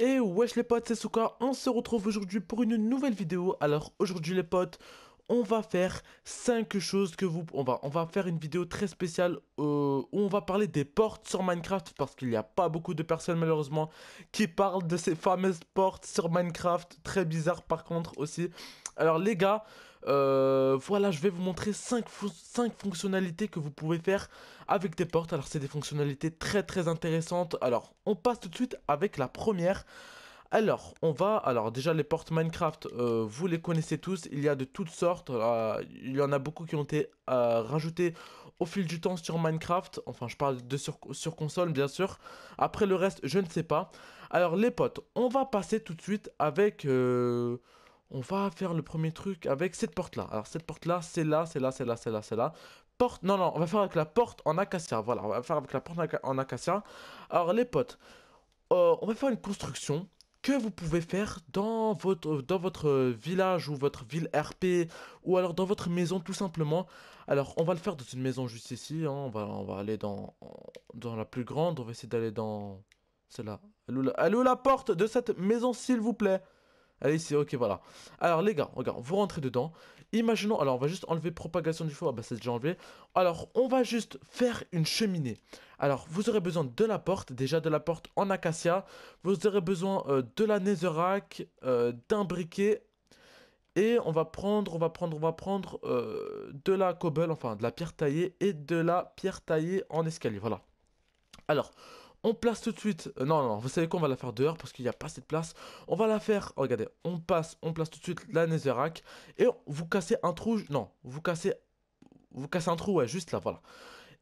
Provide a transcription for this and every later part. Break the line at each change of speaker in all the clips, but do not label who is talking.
Et wesh les potes, c'est Souka, on se retrouve aujourd'hui pour une nouvelle vidéo. Alors aujourd'hui les potes, on va faire 5 choses que vous... On va, on va faire une vidéo très spéciale euh, où on va parler des portes sur Minecraft parce qu'il n'y a pas beaucoup de personnes malheureusement qui parlent de ces fameuses portes sur Minecraft. Très bizarre par contre aussi. Alors les gars, euh, voilà, je vais vous montrer 5, fonctionnalités que vous pouvez faire avec des portes. Alors c'est des fonctionnalités très très intéressantes. Alors on passe tout de suite avec la première. Alors, on va... Alors, déjà, les portes Minecraft, euh, vous les connaissez tous. Il y a de toutes sortes. Euh, il y en a beaucoup qui ont été rajoutées au fil du temps sur Minecraft. Enfin, je parle de sur, sur, console, bien sûr. Après, le reste, je ne sais pas. Alors, les potes, on va passer tout de suite avec on va faire le premier truc avec cette porte-là. Alors, cette porte-là, c'est là, c'est là, c'est là, c'est là, c'est là. Porte, non, non, on va faire avec la porte en acacia. Voilà, on va faire avec la porte en acacia. Alors, les potes, euh, on va faire une construction que vous pouvez faire dans votre, dans votre village ou votre ville RP ou alors dans votre maison tout simplement. Alors on va le faire dans une maison juste ici, hein. on, va, on va aller dans, dans la plus grande, on va essayer d'aller dans celle-là. Allô la porte de cette maison s'il vous plaît Allez c'est ok, voilà. Alors, les gars, regarde, vous rentrez dedans. Imaginons, alors on va juste enlever propagation du feu. Ah bah, c'est déjà enlevé. Alors, on va juste faire une cheminée. Alors, vous aurez besoin de la porte, déjà de la porte en acacia. Vous aurez besoin euh, de la netherrack, euh, d'un briquet. Et on va prendre, on va prendre, on va prendre euh, de la cobble, enfin de la pierre taillée et de la pierre taillée en escalier, voilà. Alors, on place tout de suite. Euh, non, non, vous savez quoi, on va la faire dehors parce qu'il n'y a pas assez de place. On va la faire. Oh, regardez, on passe, on place tout de suite la Netherrack. Et vous cassez un trou. Non, vous cassez. Vous cassez un trou, ouais, juste là, voilà.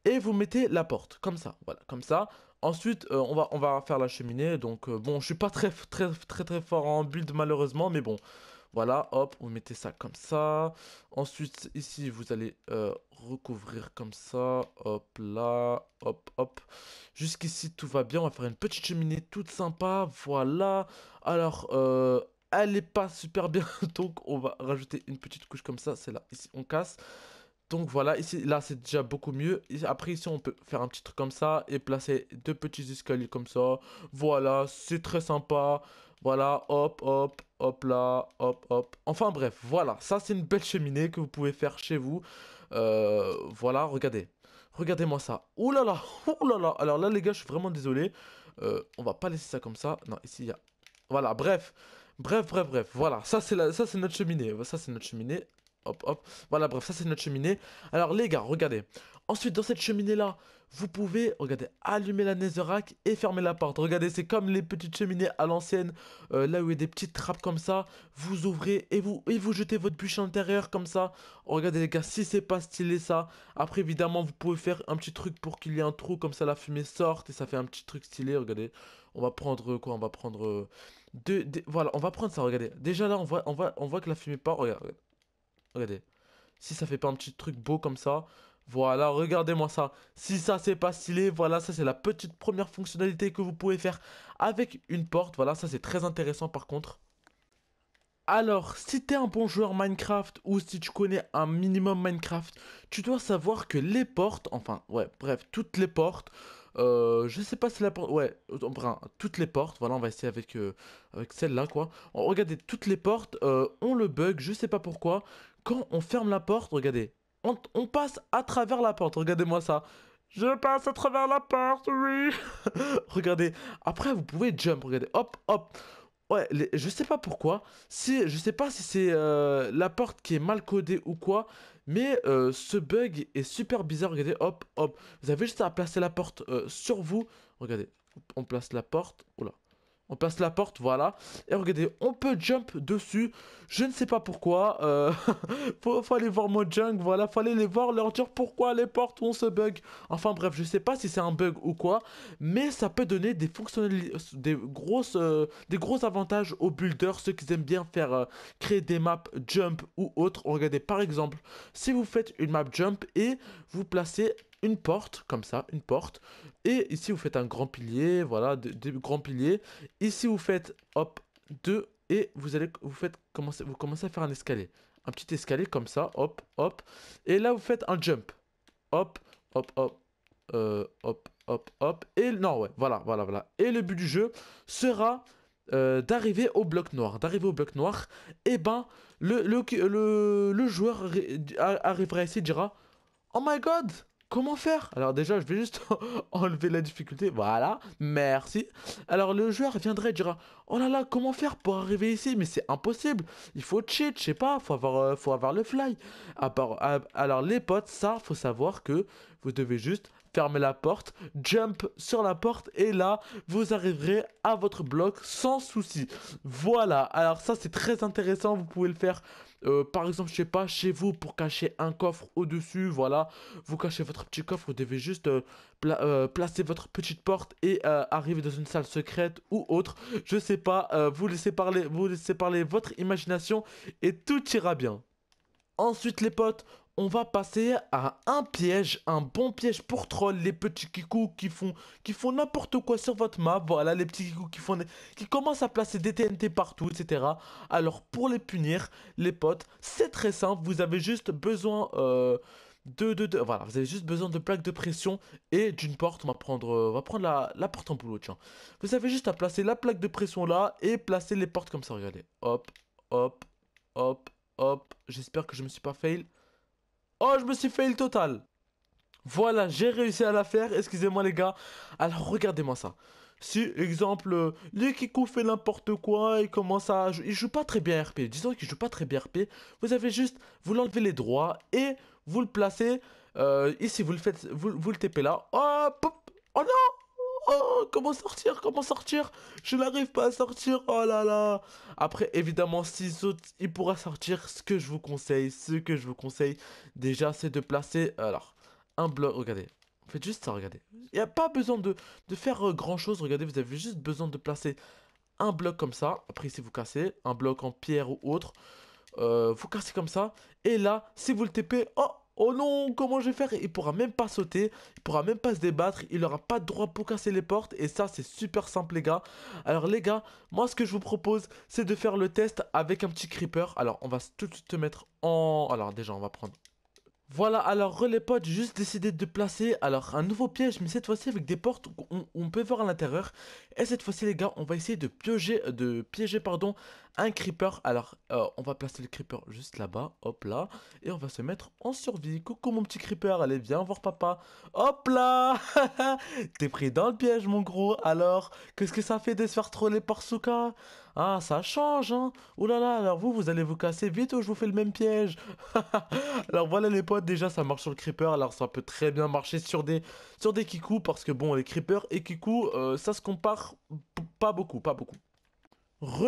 Et vous mettez la porte, comme ça, voilà, comme ça. Ensuite, euh, on, va, on va faire la cheminée. Donc, euh, bon, je suis pas très, très, très, très fort en build, malheureusement, mais bon. Voilà, hop, vous mettez ça comme ça. Ensuite, ici, vous allez euh, recouvrir comme ça. Hop là, hop, hop. Jusqu'ici, tout va bien. On va faire une petite cheminée toute sympa. Voilà. Alors, euh, elle n'est pas super bien. Donc, on va rajouter une petite couche comme ça. C'est là. Ici, on casse. Donc voilà, ici, là, c'est déjà beaucoup mieux. Après, ici, on peut faire un petit truc comme ça et placer deux petits escaliers comme ça. Voilà, c'est très sympa. Voilà, hop, hop, hop là, hop, hop. Enfin bref, voilà, ça c'est une belle cheminée que vous pouvez faire chez vous. Euh, voilà, regardez. Regardez-moi ça. Ouh là là, là là. Alors là les gars, je suis vraiment désolé. Euh, on va pas laisser ça comme ça. Non, ici il y a... Voilà, bref. Bref, bref, bref. Voilà, ça c'est la... ça c'est notre cheminée. Ça c'est notre cheminée hop, hop. Voilà, bref, ça c'est notre cheminée. Alors les gars, regardez. Ensuite, dans cette cheminée-là, vous pouvez, regardez, allumer la netherrack et fermer la porte. Regardez, c'est comme les petites cheminées à l'ancienne, euh, là où il y a des petites trappes comme ça. Vous ouvrez et vous, et vous jetez votre bûche à comme ça. Regardez les gars, si c'est pas stylé ça. Après, évidemment, vous pouvez faire un petit truc pour qu'il y ait un trou, comme ça la fumée sorte et ça fait un petit truc stylé. Regardez, on va prendre euh, quoi On va prendre... Euh, deux, voilà, on va prendre ça, regardez. Déjà là, on voit, on voit, on voit que la fumée part. Regardez, Regardez. Si ça fait pas un petit truc beau comme ça, voilà, regardez-moi ça. Si ça, c'est pas stylé, voilà, ça, c'est la petite première fonctionnalité que vous pouvez faire avec une porte. Voilà, ça, c'est très intéressant par contre. Alors, si t'es un bon joueur Minecraft ou si tu connais un minimum Minecraft, tu dois savoir que les portes, enfin, ouais, bref, toutes les portes euh, je sais pas si la porte. Ouais, on toutes les portes. Voilà, on va essayer avec, euh, avec celle-là, quoi. Oh, regardez, toutes les portes euh, on le bug, je sais pas pourquoi. Quand on ferme la porte, regardez, on, on passe à travers la porte. Regardez-moi ça. Je passe à travers la porte, oui. regardez, après vous pouvez jump, regardez, hop, hop. Ouais, je sais pas pourquoi. je sais pas si c'est euh, la porte qui est mal codée ou quoi. Mais euh, ce bug est super bizarre. Regardez, hop, hop. Vous avez juste à placer la porte euh, sur vous. Regardez, on place la porte. Oula on passe la porte, voilà. Et regardez, on peut jump dessus. Je ne sais pas pourquoi. Euh, faut, aller voir Mojang, voilà. fallait aller les voir, leur dire pourquoi les portes ont ce bug. Enfin bref, je sais pas si c'est un bug ou quoi. Mais ça peut donner des fonctionnalités, des, grosses, euh, des gros avantages aux builders. Ceux qui aiment bien faire euh, créer des maps jump ou autres. Regardez, par exemple, si vous faites une map jump et vous placez une porte, comme ça, une porte. Et ici, vous faites un grand pilier, voilà, des grands piliers. Ici, vous faites, hop, deux, et vous allez, vous faites, commencer, vous commencez à faire un escalier. Un petit escalier comme ça, hop, hop. Et là, vous faites un jump. Hop, hop, hop, euh, hop, hop, hop. Et non, ouais, voilà, voilà, voilà. Et le but du jeu sera... Euh, d'arriver au bloc noir. D'arriver au bloc noir, et eh ben, le, le, le, le joueur arrivera ici dira Oh my god, Comment faire Alors déjà, je vais juste enlever la difficulté. Voilà, merci. Alors le joueur viendrait et dira "Oh là là, comment faire pour arriver ici Mais c'est impossible. Il faut cheat, je sais pas, faut avoir euh, faut avoir le fly." alors les potes, ça faut savoir que vous devez juste fermez la porte, jump sur la porte et là vous arriverez à votre bloc sans souci. Voilà, alors ça c'est très intéressant, vous pouvez le faire euh, par exemple, je sais pas, chez vous pour cacher un coffre au-dessus, voilà, vous cachez votre petit coffre, vous devez juste euh, euh, placer votre petite porte et arriver dans une salle secrète ou autre, je sais pas, vous laissez parler, vous laissez parler votre imagination et tout ira bien. Ensuite les potes, on va passer à un piège, un bon piège pour troll, les petits kikous qui font, qui font n'importe quoi sur votre map, voilà, les petits kikous qui font, qui commencent à placer des TNT partout, etc. Alors pour les punir, les potes, c'est très simple, vous avez juste besoin euh, de, voilà, vous avez juste besoin de plaques de pression et d'une porte, on va prendre, euh, on va prendre la, la porte en boulot, tiens. Vous avez juste à placer la plaque de pression là et placer les portes comme ça, regardez, hop, hop, hop, Hop, j'espère que je me suis pas fail. Oh, je me suis fail total. Voilà, j'ai réussi à la faire. Excusez-moi les gars. Alors regardez-moi ça. Si, exemple, euh, Lukiku fait n'importe quoi, il commence à... Il joue pas très bien RP. Disons qu'il joue pas très bien RP. Vous avez juste... Vous l'enlevez les droits et vous le placez... Euh, ici, vous le faites... Vous, le tapez là. hop. Oh non oh, comment sortir, comment sortir Je n'arrive pas à sortir, oh là là Après, évidemment, si autres il pourra sortir ce que je vous conseille, ce que je vous conseille. Déjà, c'est de placer, alors, un bloc, regardez. Faites juste ça, regardez. Il n'y a pas besoin de, faire euh, grand-chose, regardez, vous avez juste besoin de placer un bloc comme ça. Après, si vous cassez, un bloc en pierre ou autre, euh, vous cassez comme ça. Et là, si vous le TP, oh Oh non, comment je vais faire Il pourra même pas sauter, il pourra même pas se débattre, il n'aura pas de droit pour casser les portes. Et ça, c'est super simple, les gars. Alors, les gars, moi, ce que je vous propose, c'est de faire le test avec un petit creeper. Alors, on va tout de suite te mettre en... Alors, déjà, on va prendre voilà, alors relais potes, juste décidé de placer alors un nouveau piège, mais cette fois-ci avec des portes où on, peut voir à l'intérieur. Et cette fois-ci les gars, on va essayer de piéger, de piéger pardon, un creeper. Alors, euh, on va placer le creeper juste là-bas. Hop là. Et on va se mettre en survie. Coucou mon petit creeper. Allez, viens voir papa. Hop là T'es pris dans le piège, mon gros. Alors, qu'est-ce que ça fait de se faire troller par Souka Ah, ça change, hein. oulala alors vous, vous allez vous casser vite ou je vous fais le même piège. alors voilà les potes, déjà ça marche sur le creeper. Alors ça peut très bien marcher sur des, sur des Parce que bon, les creeper et kiku euh, ça se compare pas beaucoup, pas beaucoup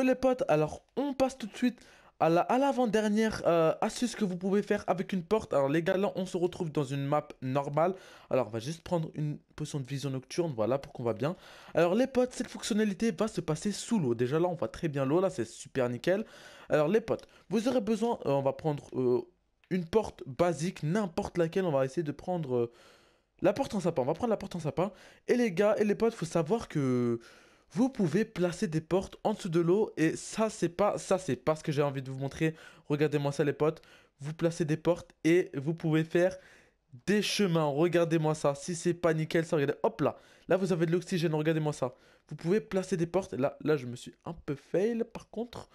les potes, alors on passe tout de suite à l'avant-dernière euh, astuce que vous pouvez faire avec une porte. Alors les gars, là on se retrouve dans une map normale. Alors on va juste prendre une potion de vision nocturne, voilà, pour qu'on va bien. Alors les potes, cette fonctionnalité va se passer sous l'eau. Déjà là on voit très bien l'eau, là c'est super nickel. Alors les potes, vous aurez besoin, euh, on va prendre euh, une porte basique, n'importe laquelle. On va essayer de prendre la porte en sapin, on va prendre la porte en sapin. Et les gars et les potes, faut savoir que vous pouvez placer des portes en dessous de l'eau et ça c'est pas ça c'est parce ce que j'ai envie de vous montrer. Regardez-moi ça les potes. Vous placez des portes et vous pouvez faire des chemins. Regardez-moi ça. Si c'est pas nickel ça, regardez. Hop là. Là vous avez de l'oxygène. Regardez-moi ça. Vous pouvez placer des portes. Là là je me suis un peu fail par contre.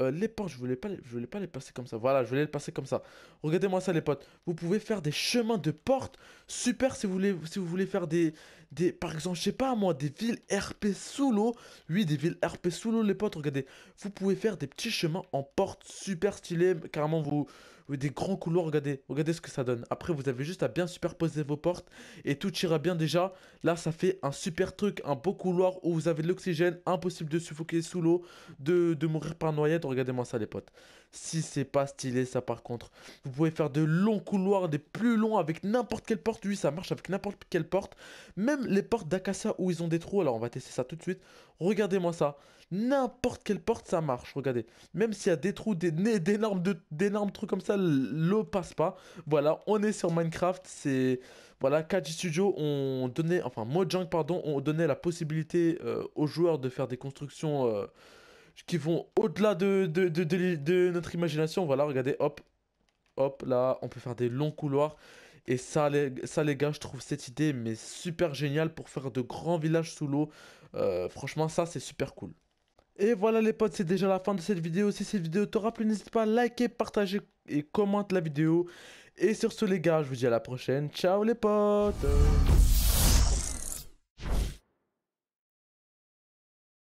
Euh, les portes, je voulais pas, les, je voulais pas les passer comme ça. Voilà, je voulais les passer comme ça. Regardez-moi ça, les potes. Vous pouvez faire des chemins de portes super si vous voulez, si vous voulez faire des, des, par exemple, je sais pas moi, des villes RP sous l'eau. Oui, des villes RP sous l'eau, les potes. Regardez, vous pouvez faire des petits chemins en portes super stylés. Carrément, vous, des grands couloirs, regardez, regardez ce que ça donne. Après, vous avez juste à bien superposer vos portes et tout ira bien déjà. Là, ça fait un super truc, un beau couloir où vous avez de l'oxygène, impossible de suffoquer sous l'eau, de, mourir par noyade. Regardez-moi ça, les potes. Si c'est pas stylé, ça par contre. Vous pouvez faire de longs couloirs, des plus longs avec n'importe quelle porte. Oui, ça marche avec n'importe quelle porte. Même les portes d'Akasa où ils ont des trous. Alors, on va tester ça tout de suite. Regardez-moi ça. N'importe quelle porte, ça marche, regardez. Même s'il y a des trous, d'énormes des, des trucs comme ça, l'eau passe pas. Voilà, on est sur Minecraft, c'est... Voilà, KG Studio ont donné, enfin Mojang, pardon, ont donné la possibilité euh, aux joueurs de faire des constructions euh, qui vont au-delà de, de, de, notre imagination. Voilà, regardez, hop, hop, là, on peut faire des longs couloirs. Et ça les, ça, les gars, je trouve cette idée mais super géniale pour faire de grands villages sous l'eau. Euh, franchement, ça, c'est super cool. Et voilà les potes, c'est déjà la fin de cette vidéo. Si cette vidéo t'aura plu, n'hésite pas à liker, partager et commenter la vidéo. Et sur ce les gars, je vous dis à la prochaine. Ciao les potes